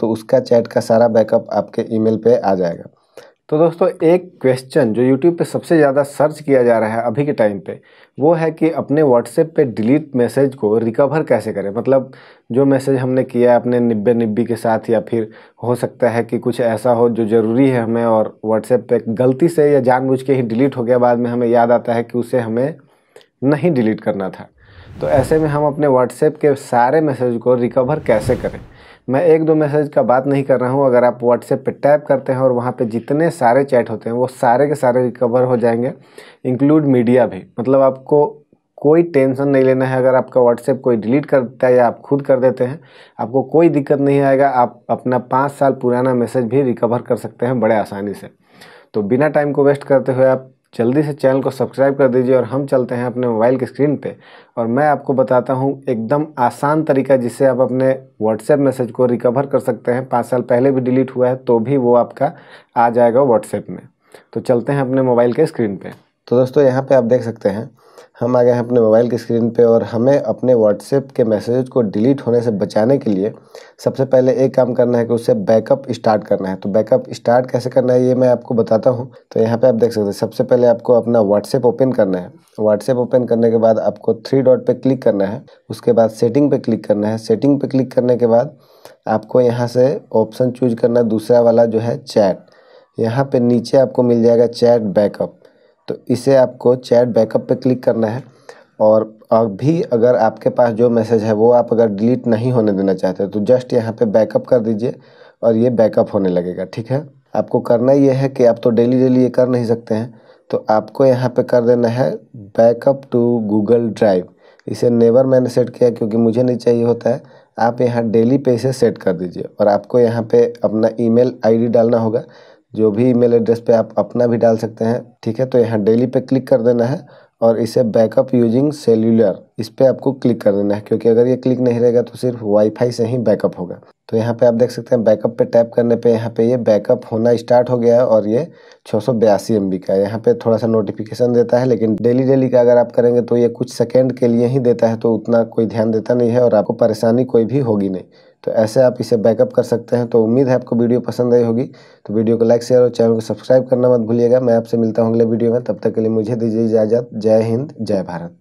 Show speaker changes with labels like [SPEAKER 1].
[SPEAKER 1] तो उसका चैट का सारा बैकअप आपके ईमेल पे आ जाएगा तो दोस्तों एक क्वेश्चन जो यूट्यूब पे सबसे ज़्यादा सर्च किया जा रहा है अभी के टाइम पे वो है कि अपने व्हाट्सएप पे डिलीट मैसेज को रिकवर कैसे करें मतलब जो मैसेज हमने किया है अपने निब्बे निब्बी के साथ या फिर हो सकता है कि कुछ ऐसा हो जो ज़रूरी है हमें और व्हाट्सएप पे गलती से या जानबूझ के ही डिलीट हो गया बाद में हमें याद आता है कि उसे हमें नहीं डिलीट करना था तो ऐसे में हम अपने व्हाट्सएप के सारे मैसेज को रिकवर कैसे करें मैं एक दो मैसेज का बात नहीं कर रहा हूँ अगर आप व्हाट्सएप पे टैप करते हैं और वहाँ पे जितने सारे चैट होते हैं वो सारे के सारे रिकवर हो जाएंगे इंक्लूड मीडिया भी मतलब आपको कोई टेंशन नहीं लेना है अगर आपका व्हाट्सएप कोई डिलीट कर देता है या आप खुद कर देते हैं आपको कोई दिक्कत नहीं आएगा आप अपना पाँच साल पुराना मैसेज भी रिकवर कर सकते हैं बड़े आसानी से तो बिना टाइम को वेस्ट करते हुए आप जल्दी से चैनल को सब्सक्राइब कर दीजिए और हम चलते हैं अपने मोबाइल की स्क्रीन पे और मैं आपको बताता हूँ एकदम आसान तरीका जिससे आप अपने व्हाट्सएप मैसेज को रिकवर कर सकते हैं पाँच साल पहले भी डिलीट हुआ है तो भी वो आपका आ जाएगा व्हाट्सएप में तो चलते हैं अपने मोबाइल के स्क्रीन पर तो दोस्तों यहाँ पर आप देख सकते हैं हम आ गए हैं अपने मोबाइल की स्क्रीन पे और हमें अपने व्हाट्सएप के मैसेज को डिलीट होने से बचाने के लिए सबसे पहले एक काम करना है कि उससे बैकअप स्टार्ट करना है तो बैकअप स्टार्ट कैसे करना है ये मैं आपको बताता हूँ तो यहाँ पर आप देख सकते हैं सबसे पहले आपको अपना व्हाट्सएप ओपन करना है व्हाट्सएप ओपन करने के बाद आपको थ्री डॉट पर क्लिक करना है उसके बाद सेटिंग पर क्लिक करना है सेटिंग पर क्लिक करने के बाद आपको यहाँ से ऑप्शन चूज करना है दूसरा वाला जो है चैट यहाँ पर नीचे आपको मिल जाएगा चैट बैकअप तो इसे आपको चैट बैकअप पे क्लिक करना है और अभी अगर आपके पास जो मैसेज है वो आप अगर डिलीट नहीं होने देना चाहते तो जस्ट यहाँ पे बैकअप कर दीजिए और ये बैकअप होने लगेगा ठीक है आपको करना ये है कि आप तो डेली डेली ये कर नहीं सकते हैं तो आपको यहाँ पे कर देना है बैकअप टू गूगल ड्राइव इसे नेवर मैंने सेट किया क्योंकि मुझे नहीं चाहिए होता है आप यहाँ डेली पे इसे सेट कर दीजिए और आपको यहाँ पर अपना ई मेल डालना होगा जो भी ईमेल एड्रेस पे आप अपना भी डाल सकते हैं ठीक है तो यहाँ डेली पे क्लिक कर देना है और इसे बैकअप यूजिंग सेल्यूलर इस पर आपको क्लिक कर देना है क्योंकि अगर ये क्लिक नहीं रहेगा तो सिर्फ वाईफाई से ही बैकअप होगा तो यहाँ पे आप देख सकते हैं बैकअप पे टैप करने पे यहाँ पे ये बैकअप होना स्टार्ट हो गया है और ये छः सौ बयासी एम बी का है यहाँ पे थोड़ा सा नोटिफिकेशन देता है लेकिन डेली डेली का अगर आप करेंगे तो ये कुछ सेकेंड के लिए ही देता है तो उतना कोई ध्यान देता नहीं है और आपको परेशानी कोई भी होगी नहीं तो ऐसे आप इसे बैकअप कर सकते हैं तो उम्मीद है आपको वीडियो पसंद आई होगी तो वीडियो को लाइक शेयर और चैनल को सब्सक्राइब करना मत भूलिएगा मैं आपसे मिलता हूँ अगले वीडियो में तब तक के लिए मुझे दीजिए इजाज़त जय हिंद जय भारत